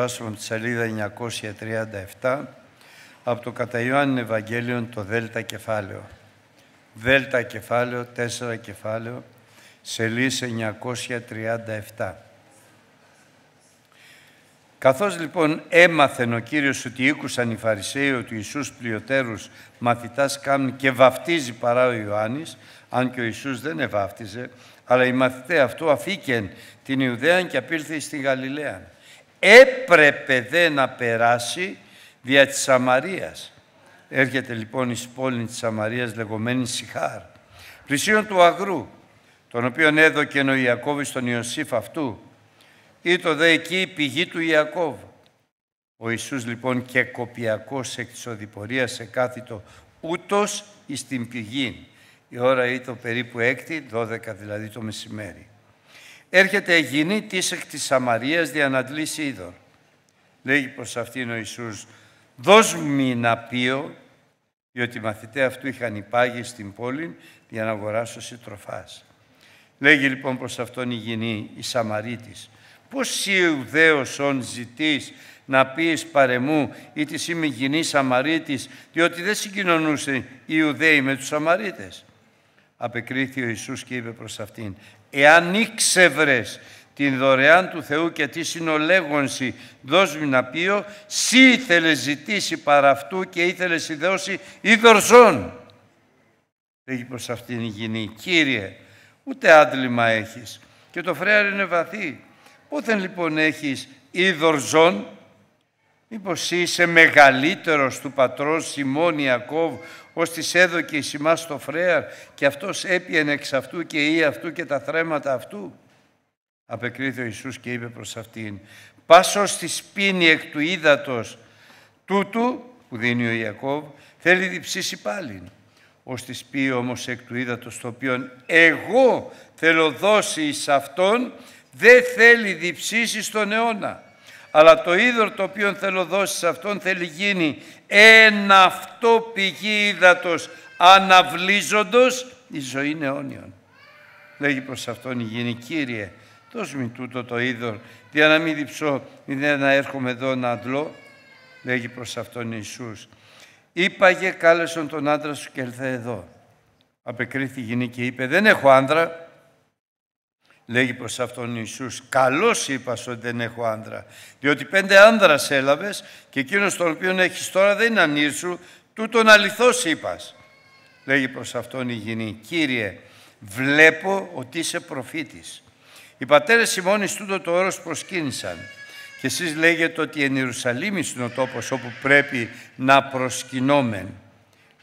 διαβάσουμε τη σελίδα 937 από το κατά Ιωάννη Ευαγγέλιο το Δέλτα κεφάλαιο. Δέλτα κεφάλαιο, τέσσερα κεφάλαιο, σελίδα 937. Καθώς λοιπόν έμαθεν ο Κύριος ότι ήκουσαν οι Φαρισαίοι ότι ο Ιησούς πλειοτέρους μαθητάς κάνουν και βαφτίζει παρά ο Ιωάννης, αν και ο Ιησούς δεν εβάφτιζε, αλλά οι μαθητές αυτού αφήκεν την Ιουδαία και απήλθε στη Γαλιλαία έπρεπε δε να περάσει δια της Σαμαρίας. Έρχεται λοιπόν εις πόλη της Σαμαρίας λεγόμενη Σιχάρ, πλησίον του Αγρού, τον οποίον έδωκε ο Ιακώβης στον Ιωσήφ αυτού, το δε εκεί η πηγή του Ιακώβ. Ο Ιησούς λοιπόν και κοπιακός εκ της οδηπορίας κάθετο ούτως εις την πηγή. Η ώρα ήταν περίπου έκτη, 12 δηλαδή το μεσημέρι. Έρχεται εγινή της εκ της Σαμαρίας τλήσει είδωρ. Λέγει προς αυτήν ο Ιησούς, δώσ' μη να πείω, διότι οι αυτού είχαν υπάγει στην πόλη για να αγοράσω τροφάς. Λέγει λοιπόν προς αυτόν η γυνή η Σαμαρίτης, «Πώς η Ιουδαίος ον ζητείς να πεις παρεμού ή της είμαι γινή Σαμαρίτης, διότι δεν συγκοινωνούσε οι Ιουδαίοι με τους Σαμαρίτες». Απεκρίθη ο Ιησούς και είπε προς αυτήν, εάν ήξευρες την δωρεάν του Θεού και τη συνολέγονση δώσμη να πείω, σύ ήθελε ζητήσει παρά αυτού και ήθελε συνδέωση δορσών. Λέγει προς αυτήν η γυνή. Κύριε, ούτε άντλημα έχεις και το φρέα είναι βαθύ. Πότε λοιπόν έχεις δορσών, μήπως είσαι μεγαλύτερος του πατρός Σιμών Ιακώβ, ως της έδωκε η ημάς το φρέαρ και αυτός έπιενε εξ αυτού και ή αυτού και τα θρέματα αυτού. Απεκρίθη ο Ιησούς και είπε προς αυτήν «Πάσος στη σπίνη εκ του ύδατος τούτου που δίνει ο Ιακώβ θέλει διψήσει πάλιν ως της πει όμως εκ του ύδατος το οποίο εγώ θέλω δώσει εις αυτόν δεν θέλει διψήσει στον αιώνα αλλά το είδωρ το οποίο θέλω δώσει σε αυτόν θέλει γίνει εν αυτό πηγή ύδατος αναβλίζοντος η ζωή αιώνιον. Λέγει προς αυτόν η γέννη, Κύριε, δώσ' μου τούτο το είδωρ, για να μην διψώ, δεν να έρχομαι εδώ να αντλώ. Λέγει προς αυτόν Ιησούς, είπαγε κάλεσον τον άντρα σου και έλθε εδώ. Απεκρίθη η και είπε, δεν έχω άντρα. Λέγει προς αυτόν Ιησούς, «Καλώς είπας ότι δεν έχω άντρα, διότι πέντε άνδρας έλαβες και εκείνος τον οποίο έχεις τώρα δεν είναι ανήρ σου, τούτον αληθώς είπας». Λέγει προς αυτόν η γηνή, «Κύριε, βλέπω ότι είσαι προφήτης». Οι πατέρες ημών εις τούτο το όρος προσκύνησαν. Και εσείς λέγετε ότι εν Ιερουσαλήμ είναι ο τόπος όπου πρέπει να προσκυνόμεν.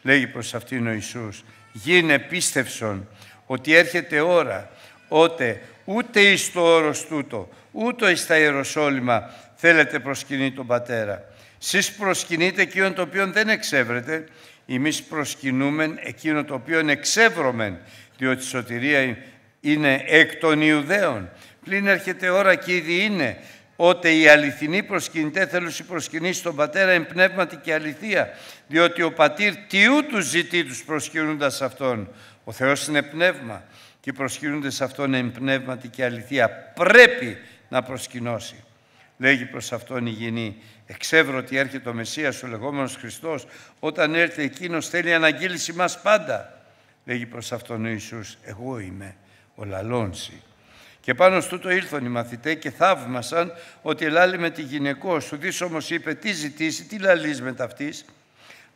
Λέγει προς αυτήν ο Ιησούς, «Γίνε πίστευσον ότι έρχεται ώρα, ότε ούτε εις το όρος τούτο, ούτε εις τα Ιεροσόλυμα θέλετε προσκυνή τον Πατέρα. Σεις προσκυνείτε εκείνον το οποίο δεν εξέβρετε, εμείς προσκυνούμεν εκείνο το οποίο εξεύρωμεν, διότι η σωτηρία είναι εκ των Ιουδαίων. Πλην έρχεται ώρα και ήδη είναι, ότε οι αληθινή προσκυνητέ θέλουν προσκυνήσει τον Πατέρα εν πνεύματι και αληθεία, διότι ο Πατήρ τιού του ζητεί τους προσκυνούντας Αυτόν. Ο Θεός είναι πνεύμα και προσκυνούνται σε αυτόν εμπνεύματι και αληθεία. Πρέπει να προσκυνώσει. Λέγει προς αυτόν η γενή, εξεύρω ότι έρχεται ο Μεσσίας, ο λεγόμενος Χριστός, όταν έρθει εκείνος θέλει αναγγείληση μας πάντα. Λέγει προς αυτόν ο Ιησούς, εγώ είμαι ο λαλόνση. Και πάνω τούτο ήλθον οι μαθητέ και θαύμασαν ότι ελάλη με τη γυναικό σου. Δεις όμως είπε, τι ζητήσει, τι λαλείς με ταυτής.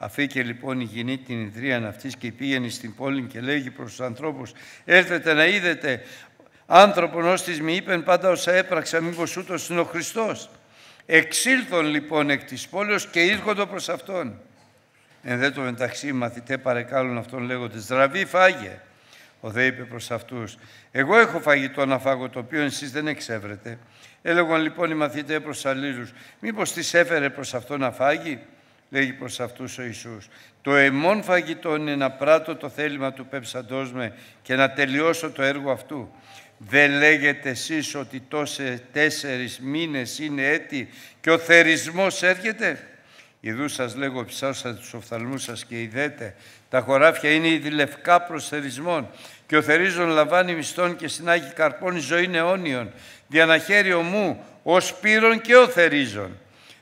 Αφήκε λοιπόν η γυνή την ιδρία αυτής και πήγαινε στην πόλη και λέγει προς τους ανθρώπους «Έρθετε να είδετε άνθρωπον ως της μη είπεν πάντα όσα έπραξα μήπως ούτως είναι ο Χριστός». Εξήλθον λοιπόν εκ της πόλεως και ήρχοντο προς Αυτόν. Εν δε το μεταξύ οι μαθητέ παρεκάλουν Αυτόν λέγοντας. «Δραβή φάγε». Ο δε είπε προς αυτούς «Εγώ έχω φαγητό να φάγω το οποίο εσείς δεν εξέβρετε». Έλεγαν λοιπόν οι μαθητέ προς αλλήλους «Μήπως τις έφερε προς αυτό να φάγει» λέγει προς αυτούς ο Ιησούς. Το εμόν φαγητό είναι να πράττω το θέλημα του πέψαντός με και να τελειώσω το έργο αυτού. Δεν λέγετε εσείς ότι τόσε τέσσερις μήνες είναι έτη και ο θερισμός έρχεται. Ιδού σας λέγω ψάσα τους οφθαλμούς σας και ιδέτε Τα χωράφια είναι ήδη λευκά προς θερισμόν και ο θερίζων λαμβάνει μισθών και συνάγει καρπών η ζωή αιώνιον. ο μου ο σπύρον και ο θερίζων.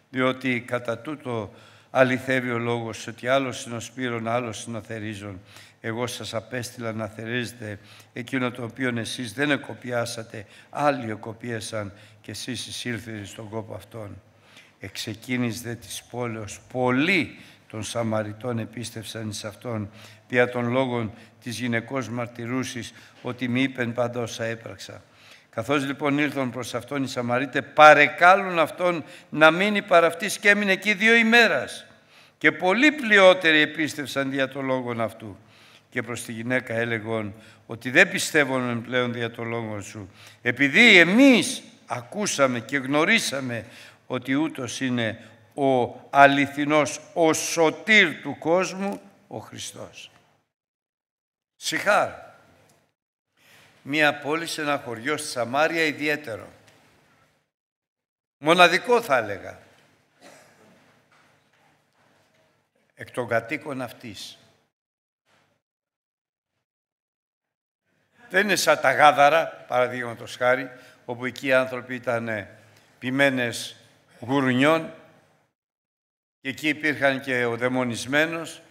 Διότι κατά τούτο αληθεύει ο λόγος ότι άλλος είναι ο σπύρον, άλλος είναι ο θερίζων. Εγώ σας απέστειλα να θερίζετε εκείνο το οποίο εσείς δεν εκοπιάσατε, άλλοι εκοπίασαν και εσείς εισήλθετε στον κόπο αυτόν. Εξεκίνησε της πόλεως πολλοί των Σαμαριτών επίστευσαν εις αυτόν, πια των λόγων της γυναικός μαρτυρούσης, ότι μη είπεν πάντα όσα έπραξα. Καθώς λοιπόν ήρθαν προς αυτόν οι Σαμαρίτες, παρεκάλουν αυτόν να μείνει παρά και έμεινε εκεί δύο ημέρας. Και πολλοί πλειότεροι επίστευσαν δια το λόγον αυτού. Και προς τη γυναίκα έλεγον ότι δεν πιστεύουν πλέον δια το λόγον σου, επειδή εμείς ακούσαμε και γνωρίσαμε ότι ούτως είναι ο αληθινός, ο σωτήρ του κόσμου, ο Χριστός. Σιχάρ. Μία πόλη σε ένα χωριό στη Σαμάρια ιδιαίτερο. Μοναδικό θα έλεγα. εκ των κατοίκων αυτής. Δεν είναι σαν τα γάδαρα, παραδείγματος χάρη, όπου εκεί οι άνθρωποι ήταν ε, ποιμένες γουρνιών και εκεί υπήρχαν και ο δαιμονισμένος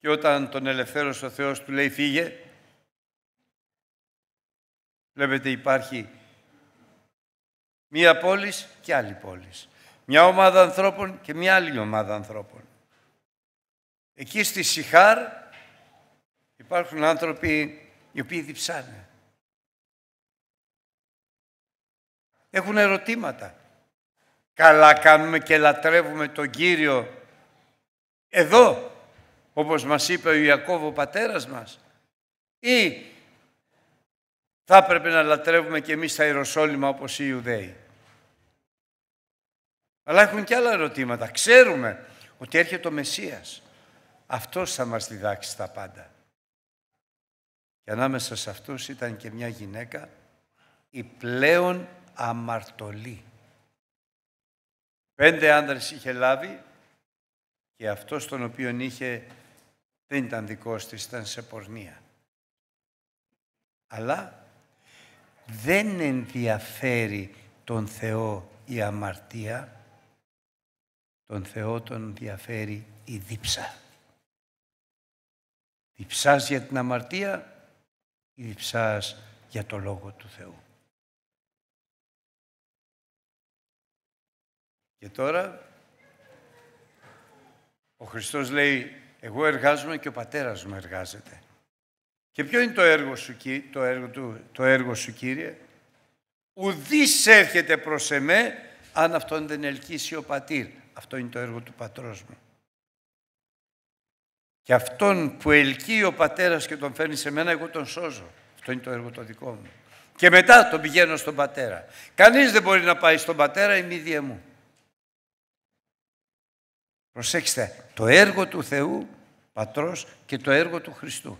και όταν τον ελευθέρωσε ο Θεός του λέει φύγε, βλέπετε υπάρχει μία πόλης και άλλη πόλης. Μια ομάδα ανθρώπων και μια άλλη ομάδα ανθρώπων. Εκεί στη Σιχάρ υπάρχουν άνθρωποι οι οποίοι διψάνε. Έχουν ερωτήματα. Καλά κάνουμε και λατρεύουμε τον Κύριο εδώ, όπως μας είπε ο Ιακώβ ο πατέρας μας. Ή θα έπρεπε να λατρεύουμε και εμείς τα Ιεροσόλυμα όπως οι Ιουδαίοι. Αλλά έχουν και άλλα ερωτήματα. Ξέρουμε ότι έρχεται ο Μεσσίας. Αυτός θα μας διδάξει τα πάντα. Και ανάμεσα σε αυτούς ήταν και μια γυναίκα η πλέον αμαρτωλή. Πέντε άνδρες είχε λάβει και αυτός τον οποίον είχε δεν ήταν δικός της, ήταν σε πορνεία. Αλλά δεν ενδιαφέρει τον Θεό η αμαρτία, τον Θεό τον ενδιαφέρει η δίψα. Διψάς για την αμαρτία ή διψάς για το Λόγο του Θεού. Και τώρα ο Χριστός λέει εγώ εργάζομαι και ο πατέρας μου εργάζεται. Και ποιο είναι το έργο σου, το έργο του, το έργο σου Κύριε. Ουδής έρχεται προς εμέ αν αυτόν δεν ελκύσει ο πατήρ. Αυτό είναι το έργο του πατρός μου. Και αυτόν που ελκύει ο πατέρας και τον φέρνει σε μένα, εγώ τον σώζω. Αυτό είναι το έργο το δικό μου. Και μετά τον πηγαίνω στον πατέρα. Κανείς δεν μπορεί να πάει στον πατέρα η ίδια μου. Προσέξτε, το έργο του Θεού, Πατρός, και το έργο του Χριστού.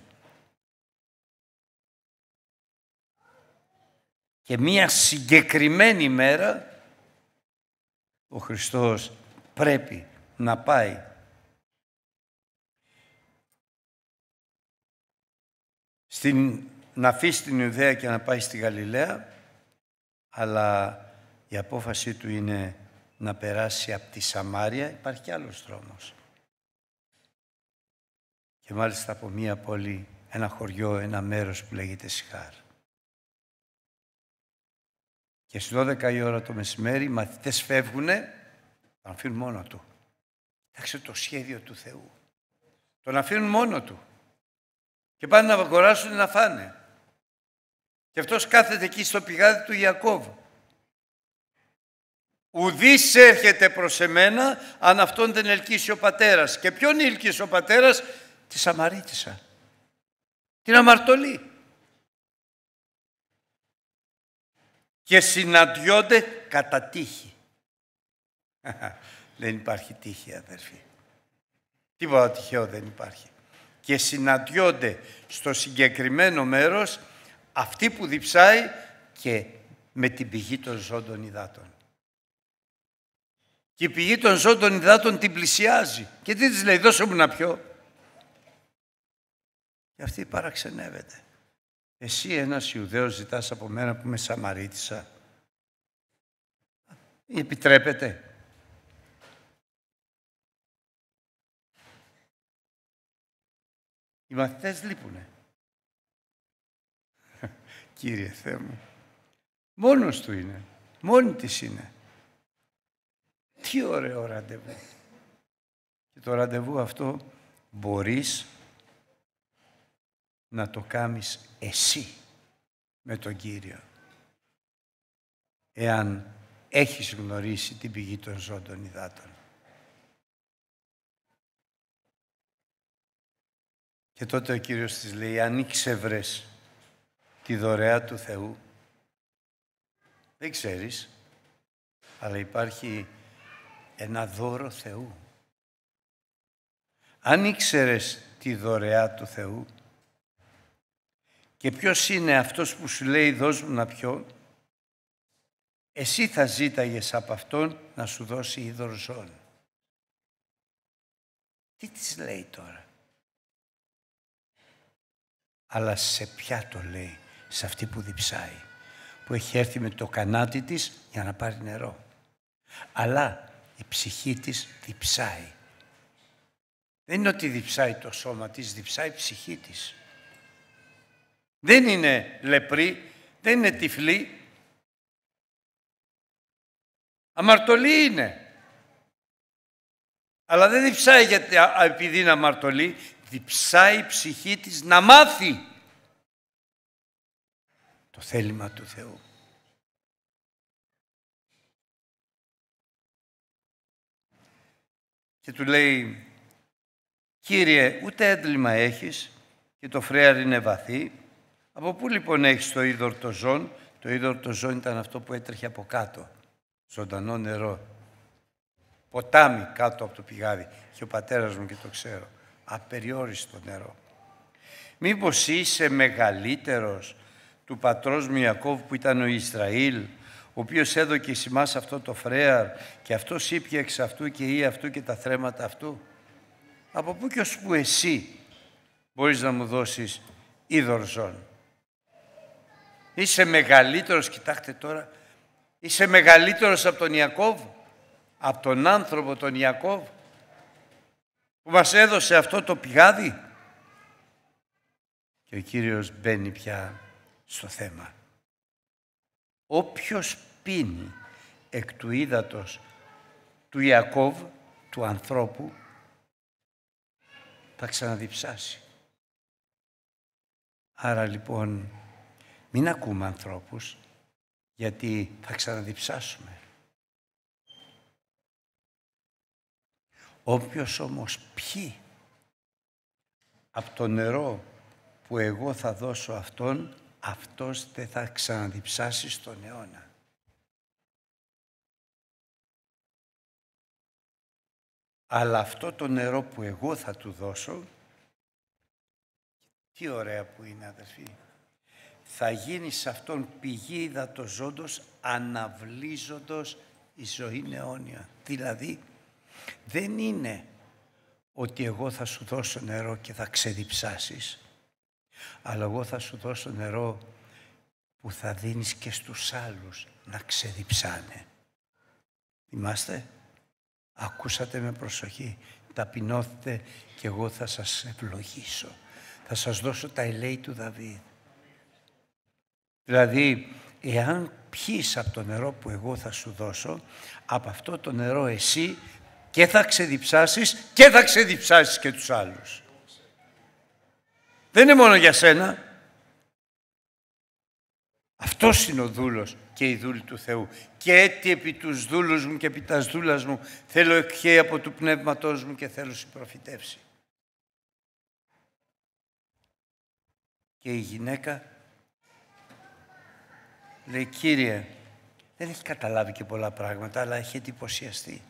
Και μία συγκεκριμένη μέρα ο Χριστός πρέπει να πάει στην, να αφήσει την Ιουδαία και να πάει στη Γαλιλαία, αλλά η απόφασή του είναι να περάσει από τη Σαμάρια. Υπάρχει κι άλλος δρόμος. Και μάλιστα από μία πόλη, ένα χωριό, ένα μέρος που λέγεται Σιχάρ. Και στις 12 η ώρα το μεσημέρι οι μαθητές φεύγουνε, τον αφήνουν μόνο του. Κοιτάξτε το σχέδιο του Θεού. Τον αφήνουν μόνο του. Και πάνε να αγοράσουν να φάνε. Και αυτός κάθεται εκεί στο πηγάδι του Ιακώβ. Ουδής έρχεται προς εμένα αν αυτόν δεν ελκύσει ο πατέρας. Και ποιον ελκύσει ο πατέρας, τη Σαμαρίτησα. Την αμαρτωλή. Και συναντιόνται κατά τύχη. δεν υπάρχει τύχη αδερφοί. Τίποτα τυχαίο δεν υπάρχει και συναντιόνται στο συγκεκριμένο μέρος αυτή που διψάει και με την πηγή των ζώντων υδάτων. Και η πηγή των ζώντων υδάτων την πλησιάζει. Και τι της λέει, δώσε μου να πιω. Και αυτή παραξενεύεται. Εσύ ένας Ιουδαίος ζητάς από μένα που με Σαμαρίτησα. Επιτρέπεται. Οι μαθητές λείπουνε. Κύριε Θεέ μου, μόνος του είναι, μόνη της είναι. Τι ωραίο ραντεβού. Και το ραντεβού αυτό μπορείς να το κάνεις εσύ με τον Κύριο. Εάν έχεις γνωρίσει την πηγή των ζώντων υδάτων. Και τότε ο Κύριος της λέει, αν βρες τη δωρεά του Θεού. Δεν ξέρεις, αλλά υπάρχει ένα δώρο Θεού. Αν ήξερες τη δωρεά του Θεού και ποιος είναι αυτός που σου λέει δώσ' μου να πιω, εσύ θα ζήταγες από Αυτόν να σου δώσει η ζών. Τι της λέει τώρα αλλά σε ποια το λέει, σε αυτή που διψάει, που έχει έρθει με το κανάτι της για να πάρει νερό. Αλλά η ψυχή της διψάει. Δεν είναι ότι διψάει το σώμα της, διψάει η ψυχή της. Δεν είναι λεπρή, δεν είναι τυφλή. Αμαρτωλή είναι. Αλλά δεν διψάει γιατί, επειδή είναι αμαρτωλή, διψάει η ψυχή της να μάθει το θέλημα του Θεού. Και του λέει, «Κύριε, ούτε έντλημα έχεις και το φρέαρ είναι βαθύ. Από πού λοιπόν έχεις το είδωρτο ζών» Το είδωρτο ζών ήταν αυτό που έτρεχε από κάτω, ζωντανό νερό. Ποτάμι κάτω από το πηγάδι. Και ο πατέρας μου και το ξέρω απεριόριστο νερό. Μήπως είσαι μεγαλύτερος του πατρός μου Ιακώβ που ήταν ο Ισραήλ, ο οποίος έδωκε εις εμάς αυτό το φρέαρ και αυτό ήπια εξ αυτού και ή αυτού και τα θρέματα αυτού. Από πού και ως που εσύ μπορείς να μου δώσεις είδωρζον. Είσαι μεγαλύτερος, κοιτάξτε τώρα, είσαι μεγαλύτερος από τον Ιακώβ, από τον άνθρωπο τον Ιακώβ που μας έδωσε αυτό το πηγάδι. Και ο Κύριος μπαίνει πια στο θέμα. Όποιος πίνει εκ του ύδατος του Ιακώβ, του ανθρώπου, θα ξαναδιψάσει. Άρα λοιπόν μην ακούμε ανθρώπους γιατί θα ξαναδιψάσουμε. Όποιος όμως πιει από το νερό που εγώ θα δώσω αυτόν, αυτός δεν θα ξαναδιψάσει στον αιώνα. Αλλά αυτό το νερό που εγώ θα του δώσω, τι ωραία που είναι αδερφοί, θα γίνει σε αυτόν πηγή υδατοζώντος αναβλύζοντος η ζωή αιώνια. Δηλαδή δεν είναι ότι εγώ θα σου δώσω νερό και θα ξεδιψάσεις, αλλά εγώ θα σου δώσω νερό που θα δίνεις και στους άλλους να ξεδιψάνε. Είμαστε, ακούσατε με προσοχή, ταπεινώθετε και εγώ θα σας ευλογήσω. Θα σας δώσω τα ελέη του Δαβίδ. Δηλαδή, εάν πιείς από το νερό που εγώ θα σου δώσω, από αυτό το νερό εσύ και θα ξεδιψάσεις και θα ξεδιψάσεις και τους άλλους. Δεν είναι μόνο για σένα. Αυτός είναι ο δούλος και η δούλη του Θεού. Και έτσι επί τους δούλους μου και επί τας δούλας μου θέλω εκχέη από του πνεύματός μου και θέλω συμπροφητεύσει. Και η γυναίκα λέει «Κύριε, δεν έχει καταλάβει και πολλά πράγματα, αλλά έχει εντυπωσιαστεί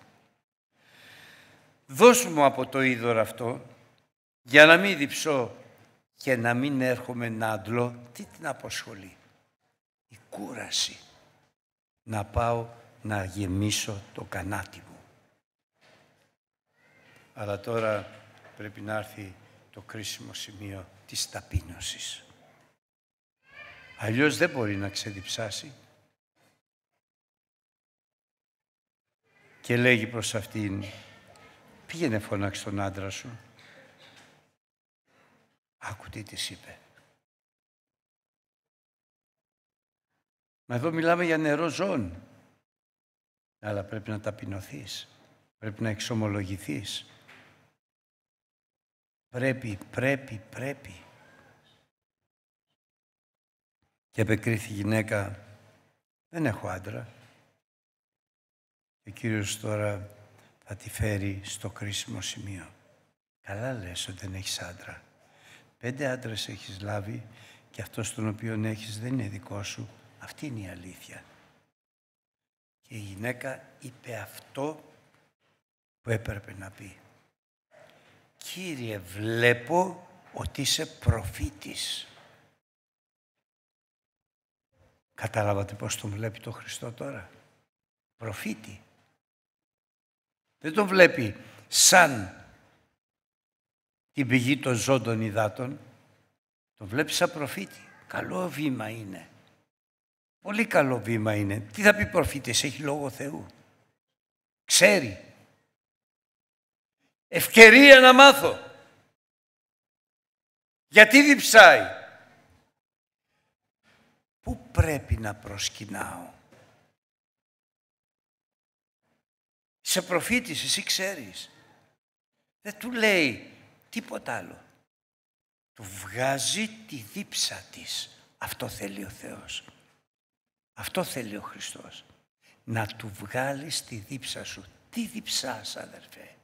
δώσ' μου από το είδωρο αυτό, για να μην διψώ και να μην έρχομαι να αντλώ. Τι την αποσχολεί. Η κούραση. Να πάω να γεμίσω το κανάτι μου. Αλλά τώρα πρέπει να έρθει το κρίσιμο σημείο της ταπείνωσης. Αλλιώς δεν μπορεί να ξεδιψάσει. Και λέγει προς αυτήν Πήγαινε φωνάξει τον άντρα σου. Άκου τι της είπε. Μα εδώ μιλάμε για νερό ζών. Αλλά πρέπει να ταπεινωθείς. Πρέπει να εξομολογηθείς. Πρέπει, πρέπει, πρέπει. Και επεκρίθη γυναίκα, δεν έχω άντρα. Και ο Κύριος τώρα θα τη φέρει στο κρίσιμο σημείο. Καλά λες ότι δεν έχεις άντρα. Πέντε άντρες έχεις λάβει και αυτός τον οποίο έχεις δεν είναι δικό σου. Αυτή είναι η αλήθεια. Και η γυναίκα είπε αυτό που έπρεπε να πει. Κύριε, βλέπω ότι είσαι προφήτης. Καταλάβατε πώς τον βλέπει το Χριστό τώρα. Προφήτη. Δεν τον βλέπει σαν την πηγή των ζώντων υδάτων. Τον βλέπει σαν προφήτη. Καλό βήμα είναι. Πολύ καλό βήμα είναι. Τι θα πει προφήτης, έχει λόγο Θεού. Ξέρει. Ευκαιρία να μάθω. Γιατί διψάει. Πού πρέπει να προσκυνάω. σε προφήτης, εσύ ξέρεις. Δεν του λέει τίποτα άλλο. Του βγάζει τη δίψα της. Αυτό θέλει ο Θεός. Αυτό θέλει ο Χριστός. Να του βγάλεις τη δίψα σου. Τι διψάς αδερφέ.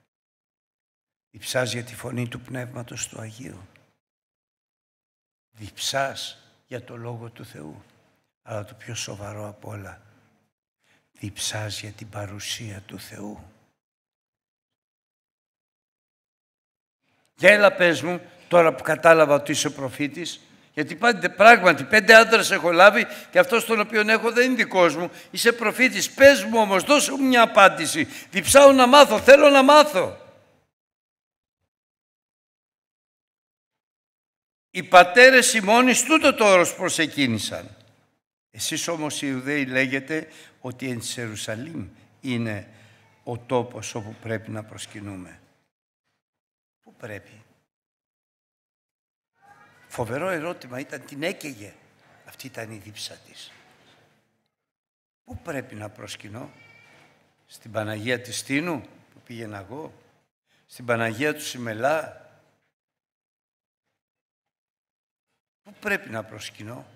Διψάς για τη φωνή του Πνεύματος του Αγίου. Διψάς για το Λόγο του Θεού. Αλλά το πιο σοβαρό απ' όλα διψάς για την παρουσία του Θεού. Γέλα πες μου, τώρα που κατάλαβα ότι είσαι προφήτης, γιατί πάντε, πράγματι πέντε άντρες έχω λάβει και αυτός τον οποίο έχω δεν είναι δικός μου. Είσαι προφήτης, πες μου όμως, δώσε μου μια απάντηση. Διψάω να μάθω, θέλω να μάθω. Οι πατέρες εις τούτο το όρος προσεκίνησαν. Εσείς όμως οι Ιουδαίοι λέγετε ότι εν Σερουσαλήμ είναι ο τόπος όπου πρέπει να προσκυνούμε. Πού πρέπει. Φοβερό ερώτημα ήταν, την έκαιγε. Αυτή ήταν η δίψα της. Πού πρέπει να προσκυνώ. Στην Παναγία της Τίνου που πήγαινα εγώ. Στην Παναγία του Σιμελά. Πού πρέπει να προσκυνώ.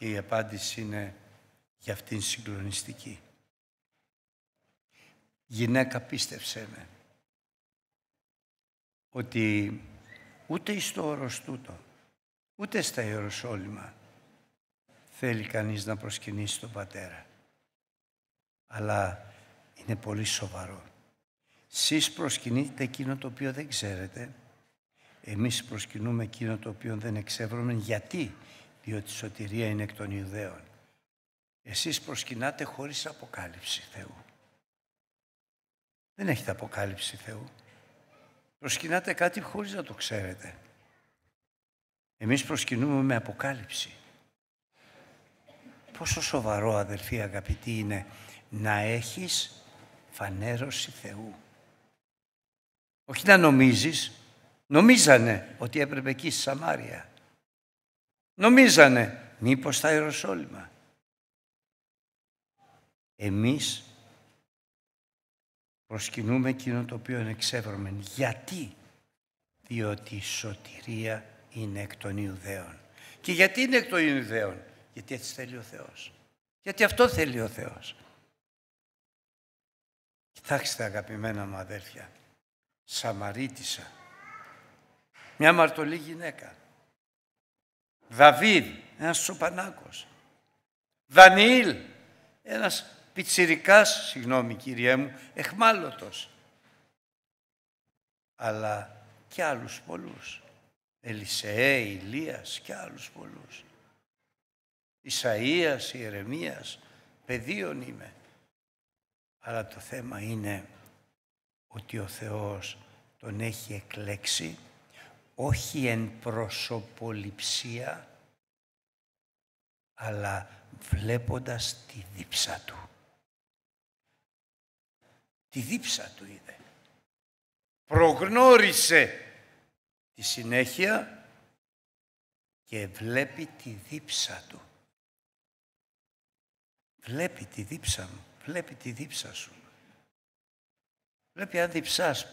Και η απάντηση είναι για αυτήν συγκλονιστική. Γυναίκα πίστεψέ με ότι ούτε εις το όρος τούτο, ούτε στα Ιεροσόλυμα θέλει κανείς να προσκυνήσει τον Πατέρα. Αλλά είναι πολύ σοβαρό. Σεις προσκυνείτε εκείνο το οποίο δεν ξέρετε, εμείς προσκυνούμε εκείνο το οποίο δεν εξεύρωμε. Γιατί, διότι η σωτηρία είναι εκ των Ιουδαίων. Εσείς προσκυνάτε χωρίς αποκάλυψη Θεού. Δεν έχετε αποκάλυψη Θεού. Προσκυνάτε κάτι χωρίς να το ξέρετε. Εμείς προσκυνούμε με αποκάλυψη. Πόσο σοβαρό αδελφοί αγαπητοί είναι να έχεις φανέρωση Θεού. Όχι να νομίζεις. Νομίζανε ότι έπρεπε εκεί στη Σαμάρια. Νομίζανε μήπως στα Ιεροσόλυμα. Εμείς προσκυνούμε εκείνο το οποίο εξεύρωμεν. Γιατί. Διότι η σωτηρία είναι εκ των Ιουδαίων. Και γιατί είναι εκ των Ιουδαίων. Γιατί έτσι θέλει ο Θεός. Γιατί αυτό θέλει ο Θεός. Κοιτάξτε αγαπημένα μου αδέρφια. Σαμαρίτησα. Μια μαρτωλή γυναίκα. Δαβίδ, ένας σοπανάκος. Δανιήλ, ένας πιτσιρικάς, συγγνώμη κύριέ μου, εχμάλωτος. Αλλά και άλλους πολλούς. Ελισεέ, Ηλίας και άλλους πολλούς. Ισαΐας, Ιερεμίας, παιδίων είμαι. Αλλά το θέμα είναι ότι ο Θεός τον έχει εκλέξει όχι εν προσωποληψία, αλλά βλέποντας τη δίψα του. Τη δίψα του είδε. Προγνώρισε τη συνέχεια και βλέπει τη δίψα του. Βλέπει τη δίψα μου, βλέπει τη δίψα σου. Βλέπει αν διψάς,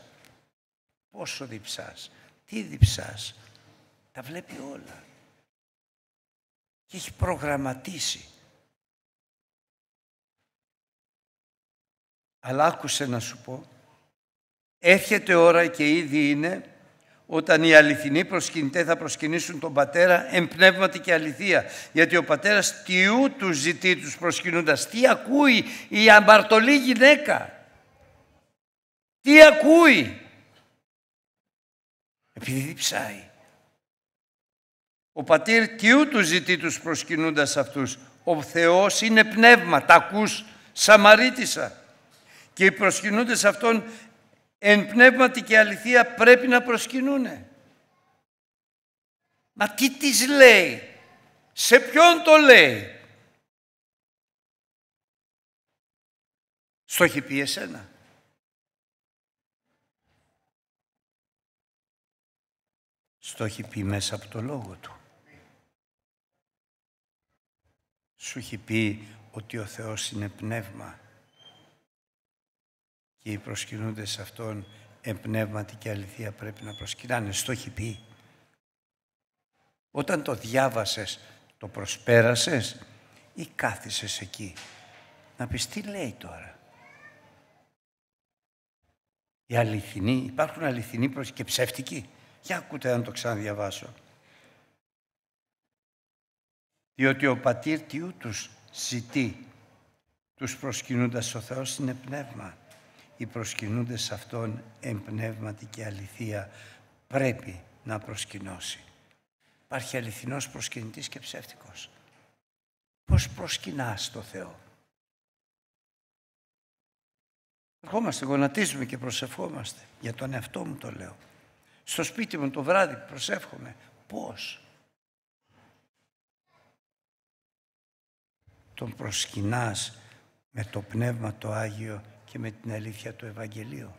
πόσο διψάς, τι διψάς. Τα βλέπει όλα. Και έχει προγραμματίσει. Αλλά άκουσε να σου πω. Έρχεται ώρα και ήδη είναι όταν οι αληθινοί προσκυνητές θα προσκυνήσουν τον Πατέρα εν πνεύματι και αληθεία. Γιατί ο Πατέρας τιού του ζητεί τους προσκυνούντας. Τι ακούει η αμπαρτολή γυναίκα. Τι ακούει επειδή διψάει. Ο πατήρ τι του ζητεί τους προσκυνούντας αυτούς. Ο Θεός είναι πνεύμα, τα ακούς Σαμαρίτησα. Και οι προσκυνούντες αυτών εν πνεύματι και αληθεία πρέπει να προσκυνούνε. Μα τι της λέει, σε ποιον το λέει. Στο έχει πει εσένα. Στο έχει πει μέσα από το Λόγο Του. Σου έχει πει ότι ο Θεός είναι πνεύμα και οι προσκυνούντες σε Αυτόν εμπνεύματι και αληθεία πρέπει να προσκυνάνε. Στο έχει πει. Όταν το διάβασες, το προσπέρασες ή κάθισες εκεί. Να πεις τι λέει τώρα. Η αληθινοί, υπάρχουν αληθινοί και ψεύτικοι. Για ακούτε να το ξαναδιαβάσω. Διότι ο πατήρ τι ούτους ζητεί, τους προσκυνούντας ο Θεός είναι πνεύμα. Οι προσκυνούντες σε Αυτόν εν και αληθεία πρέπει να προσκυνώσει. Υπάρχει αληθινός προσκυνητής και ψεύτικος. Πώς προσκυνάς το Θεό. Ερχόμαστε, γονατίζουμε και προσευχόμαστε. Για τον εαυτό μου το λέω στο σπίτι μου το βράδυ προσεύχομαι. Πώς. Τον προσκυνάς με το Πνεύμα το Άγιο και με την αλήθεια του Ευαγγελίου.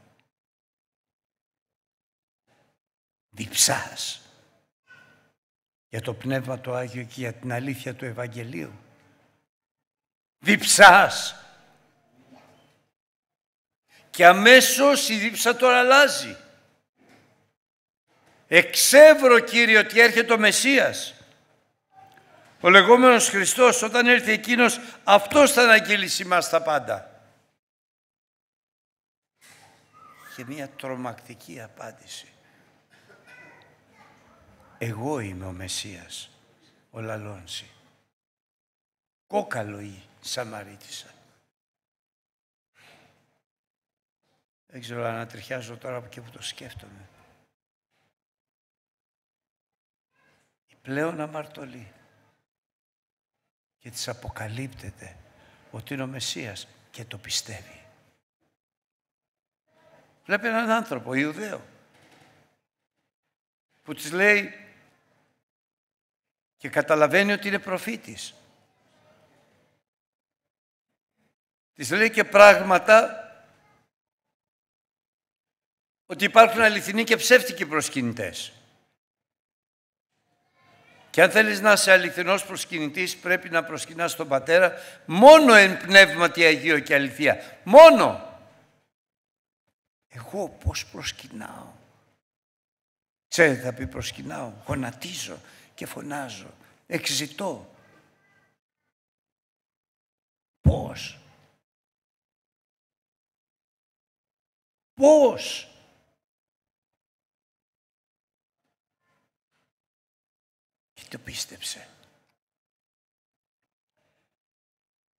Διψάς για το Πνεύμα το Άγιο και για την αλήθεια του Ευαγγελίου. Διψάς. Και αμέσως η δίψα τώρα αλλάζει. Εξεύρω Κύριε ότι έρχεται ο Μεσσίας. Ο λεγόμενος Χριστός όταν έρθει εκείνος αυτός θα αναγγείλει μας τα πάντα. Και μια τρομακτική απάντηση. Εγώ είμαι ο Μεσσίας, ο Λαλόνση. Κόκαλο η Σαμαρίτησα. Δεν ξέρω αν τριχιάζω τώρα και που το σκέφτομαι. πλέον αμαρτωλή. Και της αποκαλύπτεται ότι είναι ο Μεσσίας και το πιστεύει. Βλέπει έναν άνθρωπο, Ιουδαίο, που της λέει και καταλαβαίνει ότι είναι προφήτης. Της λέει και πράγματα ότι υπάρχουν αληθινοί και ψεύτικοι προσκυνητές. Και αν θέλεις να είσαι αληθινός προσκυνητής πρέπει να προσκυνάς τον Πατέρα μόνο εν πνεύματι Αγίο και αληθεία. Μόνο. Εγώ πώς προσκυνάω. Ξέρετε θα πει προσκυνάω. Γονατίζω και φωνάζω. Εξητώ. Πώς. Πώς. και το πίστεψε.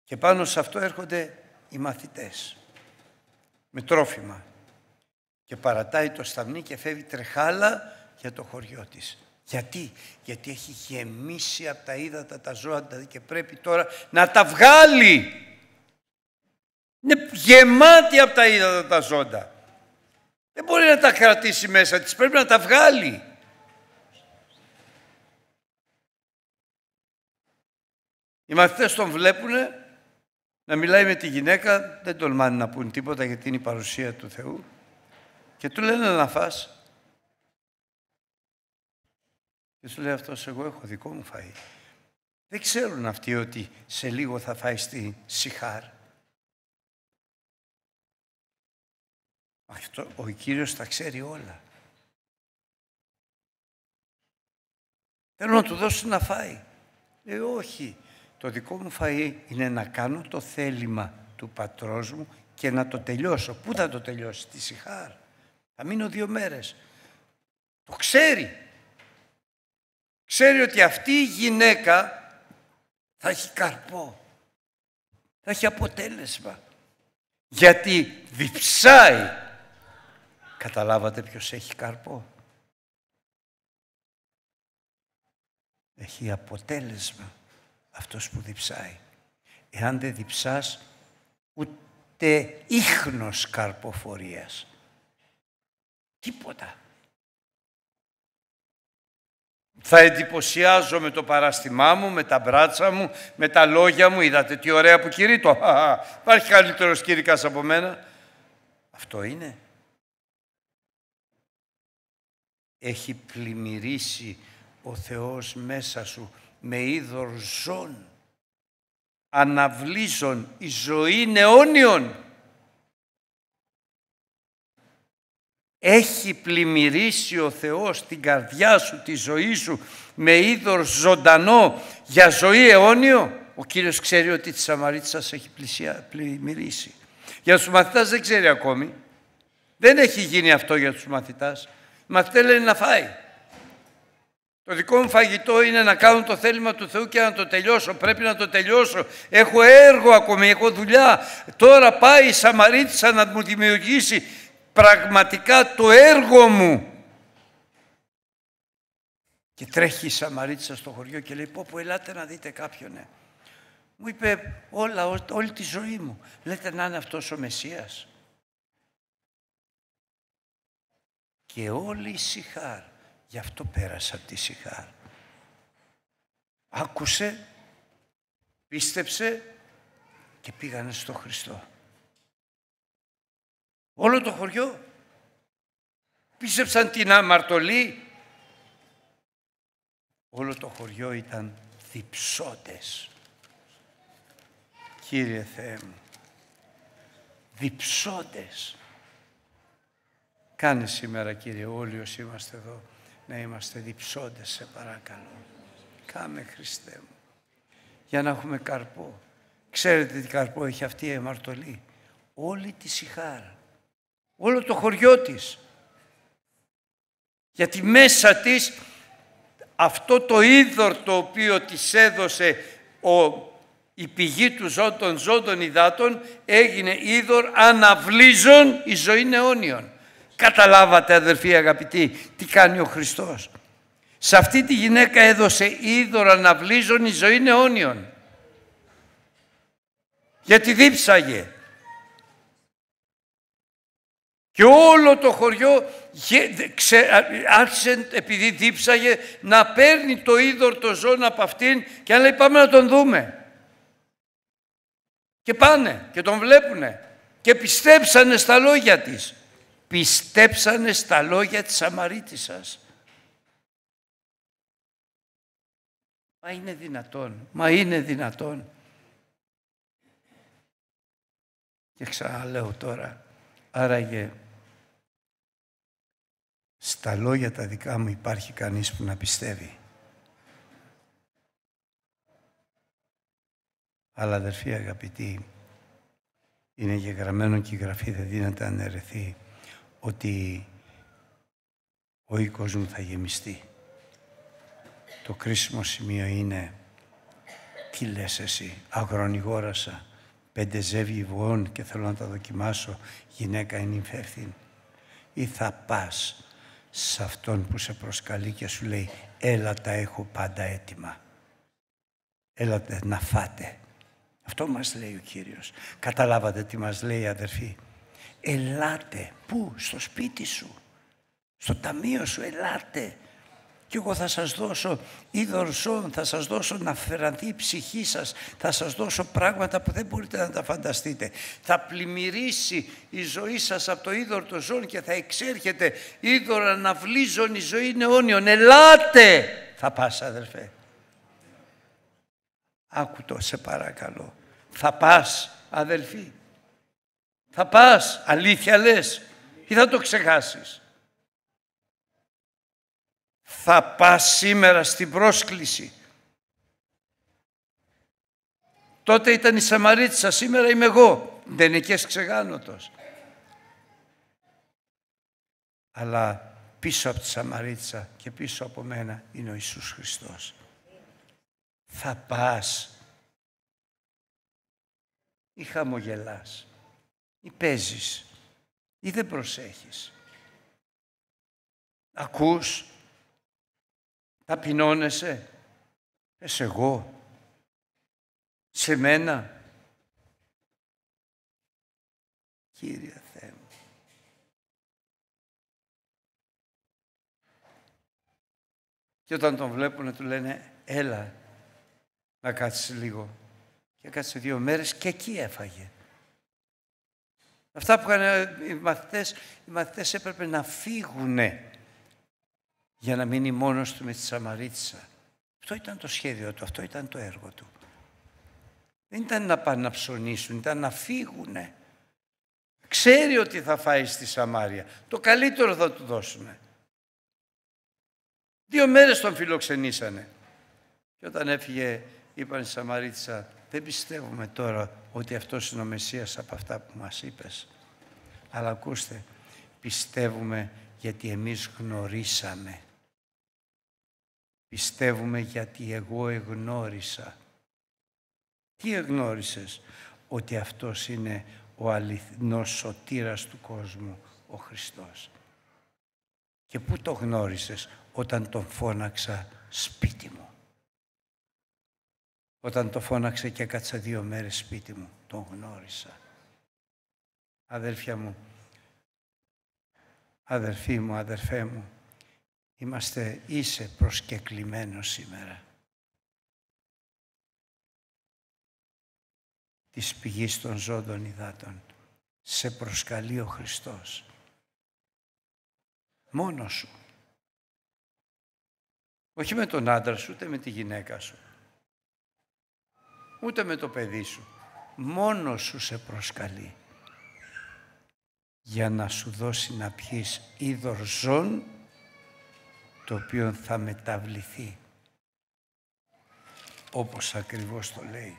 Και πάνω σε αυτό έρχονται οι μαθητές με τρόφιμα και παρατάει το σταμνί και φεύγει τρεχάλα για το χωριό της. Γιατί, γιατί έχει γεμίσει από τα ύδατα τα ζώα δηλαδή και πρέπει τώρα να τα βγάλει. Είναι γεμάτη από τα ύδατα τα ζώα Δεν μπορεί να τα κρατήσει μέσα της, πρέπει να τα βγάλει. Οι μαθητές τον βλέπουν να μιλάει με τη γυναίκα, δεν τολμάνε να πούν τίποτα γιατί είναι η παρουσία του Θεού. Και του λένε να φας. Και σου λέει αυτός, εγώ έχω δικό μου φαΐ. Δεν ξέρουν αυτοί ότι σε λίγο θα φάει στη Σιχάρ. Αυτό ο Κύριος τα ξέρει όλα. Θέλω να του δώσω να φάει. Ε, όχι, το δικό μου φαΐ ε είναι να κάνω το θέλημα του πατρός μου και να το τελειώσω. Πού θα το τελειώσει, τη Σιχάρ. Θα μείνω δύο μέρες. Το ξέρει. Ξέρει ότι αυτή η γυναίκα θα έχει καρπό. Θα έχει αποτέλεσμα. Γιατί διψάει. Καταλάβατε ποιος έχει καρπό. Έχει αποτέλεσμα αυτός που διψάει. Εάν δεν διψάς, ούτε ίχνος καρποφορίας. Τίποτα. Θα εντυπωσιάζω με το παραστημά μου, με τα μπράτσα μου, με τα λόγια μου. Είδατε τι ωραία που κηρύττω. Υπάρχει καλύτερος κήρυκας από μένα. Αυτό είναι. Έχει πλημμυρίσει ο Θεός μέσα σου με είδωρ ζών, αναβλήσων, η ζωή αιώνιων. Έχει πλημμυρίσει ο Θεός την καρδιά σου, τη ζωή σου, με είδωρ ζωντανό για ζωή αιώνιο. Ο Κύριος ξέρει ότι τη Σαμαρίτη έχει πλησιά, πλημμυρίσει. Για τους μαθητάς δεν ξέρει ακόμη. Δεν έχει γίνει αυτό για τους μαθητάς. Μαθητές λένε να φάει. Το δικό μου φαγητό είναι να κάνω το θέλημα του Θεού και να το τελειώσω. Πρέπει να το τελειώσω. Έχω έργο ακόμη, έχω δουλειά. Τώρα πάει η Σαμαρίτησα να μου δημιουργήσει πραγματικά το έργο μου. Και τρέχει η Σαμαρίτησα στο χωριό και λέει πω πω ελάτε να δείτε κάποιον. Ε». Μου είπε όλα, ό, όλη τη ζωή μου. Λέτε να είναι αυτός Μεσσίας. Και όλοι Σιχάρ Γι' αυτό πέρασα από τη σιγά. Άκουσε, πίστεψε και πήγανε στο Χριστό. Όλο το χωριό πίστεψαν την αμαρτωλή. Όλο το χωριό ήταν διψώτες. Κύριε Θεέ μου, διψώτες. Κάνε σήμερα Κύριε όλοι όσοι είμαστε εδώ να είμαστε διψώντες σε παρακαλώ. Κάμε Χριστέ μου, για να έχουμε καρπό. Ξέρετε τι καρπό έχει αυτή η αμαρτωλή. Όλη τη σιχάρα, όλο το χωριό της. Γιατί μέσα της αυτό το είδωρ το οποίο της έδωσε ο, η πηγή του ζών των υδάτων έγινε είδωρ αναβλίζων η ζωή αιώνιων. Καταλάβατε αδερφοί αγαπητοί τι κάνει ο Χριστός. Σε αυτή τη γυναίκα έδωσε είδωρα να βλύζουν η ζωή αιώνιων. Γιατί δίψαγε. Και όλο το χωριό άρχισε επειδή δίψαγε να παίρνει το το ζώνα από αυτήν και να λέει πάμε να τον δούμε. Και πάνε και τον βλέπουνε και πιστέψανε στα λόγια της πιστέψανε στα λόγια της Σαμαρίτισσας. Μα είναι δυνατόν, μα είναι δυνατόν. Και ξαναλέω τώρα, άραγε στα λόγια τα δικά μου υπάρχει κανείς που να πιστεύει. Αλλά αδερφοί αγαπητοί, είναι γεγραμμένο και η γραφή δεν δίνεται αναιρεθεί ότι ο οίκος μου θα γεμιστεί. Το κρίσιμο σημείο είναι τι λες εσύ, αγρονιγόρασα πέντε ζεύγη βοών και θέλω να τα δοκιμάσω, γυναίκα είναι υφεύθυν. Ή θα πας σε αυτόν που σε προσκαλεί και σου λέει έλα τα έχω πάντα έτοιμα. Έλα να φάτε. Αυτό μας λέει ο Κύριος. Καταλάβατε τι μας λέει αδερφοί ελάτε. Πού, στο σπίτι σου, στο ταμείο σου, ελάτε. Και εγώ θα σας δώσω ζών. θα σας δώσω να φερανθεί η ψυχή σας, θα σας δώσω πράγματα που δεν μπορείτε να τα φανταστείτε. Θα πλημμυρίσει η ζωή σας από το είδωρ το ζών και θα εξέρχεται είδωρα να η ζωή είναι Ελάτε! Θα πας αδερφέ. Άκου το σε παρακαλώ. Θα πας αδελφή. Θα πας, αλήθεια λες, ή θα το ξεχάσεις. Θα πας σήμερα στην πρόσκληση. Τότε ήταν η Σαμαρίτσα, σήμερα είμαι εγώ. Δεν είναι και ξεγάνωτος. Αλλά πίσω από τη Σαμαρίτσα και πίσω από μένα είναι ο Ιησούς Χριστός. Θα πας ή χαμογελάς ή παίζεις ή δεν προσέχεις. Ακούς, ταπεινώνεσαι, πες εγώ, σε μένα. Κύριε Θεέ μου. Και όταν τον βλέπουν του λένε έλα να κάτσεις λίγο. Και κάτσε δύο μέρες και εκεί έφαγε. Αυτά που έκανε οι μαθητές, οι μαθητές έπρεπε να φύγουν για να μείνει μόνος του με τη Σαμαρίτσα. Αυτό ήταν το σχέδιο του, αυτό ήταν το έργο του. Δεν ήταν να πάνε να ψωνίσουν, ήταν να φύγουν. Ξέρει ότι θα φάει στη Σαμάρια. Το καλύτερο θα του δώσουν. Δύο μέρες τον φιλοξενήσανε. Και όταν έφυγε είπαν στη Σαμαρίτσα δεν πιστεύουμε τώρα ότι αυτός είναι ο Μεσσίας από αυτά που μας είπες. Αλλά ακούστε, πιστεύουμε γιατί εμείς γνωρίσαμε. Πιστεύουμε γιατί εγώ εγνώρισα. Τι εγνώρισες? Ότι αυτός είναι ο αληθινός σωτήρας του κόσμου, ο Χριστός. Και πού το γνώρισες όταν τον φώναξα σπίτι όταν το φώναξε και έκατσα δύο μέρες σπίτι μου, τον γνώρισα. Αδέλφια μου, αδερφή μου, αδερφέ μου, είμαστε, είσαι προσκεκλημένος σήμερα. Της πηγής των ζώντων υδάτων. Σε προσκαλεί ο Χριστός. Μόνος σου. Όχι με τον άντρα σου, ούτε με τη γυναίκα σου ούτε με το παιδί σου. Μόνο σου σε προσκαλεί για να σου δώσει να πιείς είδωρ ζών το οποίο θα μεταβληθεί. Όπως ακριβώς το λέει.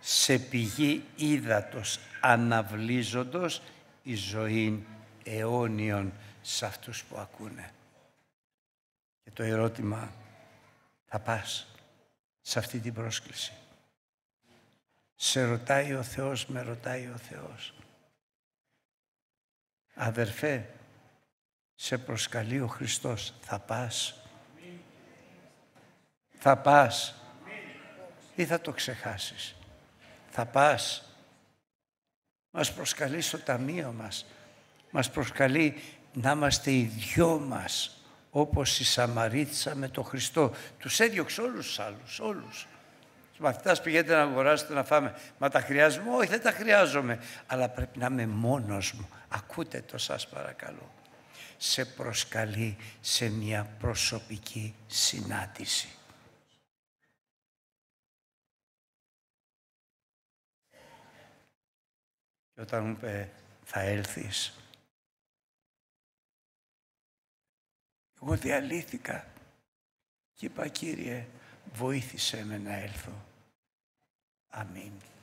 Σε πηγή ύδατος αναβλίζοντος η ζωή αιώνιων σε αυτούς που ακούνε. Και το ερώτημα, θα πας σε αυτή την πρόσκληση. Σε ρωτάει ο Θεός, με ρωτάει ο Θεός. Αδερφέ, σε προσκαλεί ο Χριστός. Θα πας. Θα πας. Ή θα το ξεχάσεις. Θα πας. Μας προσκαλεί στο ταμείο μας. Μας προσκαλεί να είμαστε οι δυο μας όπως η Σαμαρίτσα με τον Χριστό. Τους έδιωξε όλους τους άλλους, όλους. Του μαθητά πηγαίνετε να αγοράσετε να φάμε. Μα τα χρειάζομαι. Όχι, δεν τα χρειάζομαι. Αλλά πρέπει να είμαι μόνος μου. Ακούτε το σας παρακαλώ. Σε προσκαλεί σε μια προσωπική συνάντηση. Και όταν μου είπε θα έλθεις, εγώ διαλύθηκα και είπα Κύριε βοήθησέ με να έλθω. Amém.